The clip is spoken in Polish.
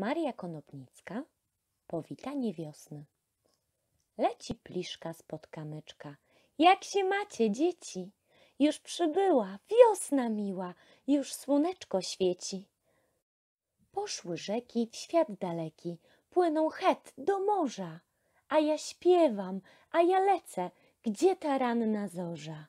Maria Konopnicka Powitanie wiosny Leci pliszka spod kamyczka Jak się macie, dzieci? Już przybyła, wiosna miła, już słoneczko świeci. Poszły rzeki w świat daleki, płyną het do morza, a ja śpiewam, a ja lecę, gdzie ta ranna zorza?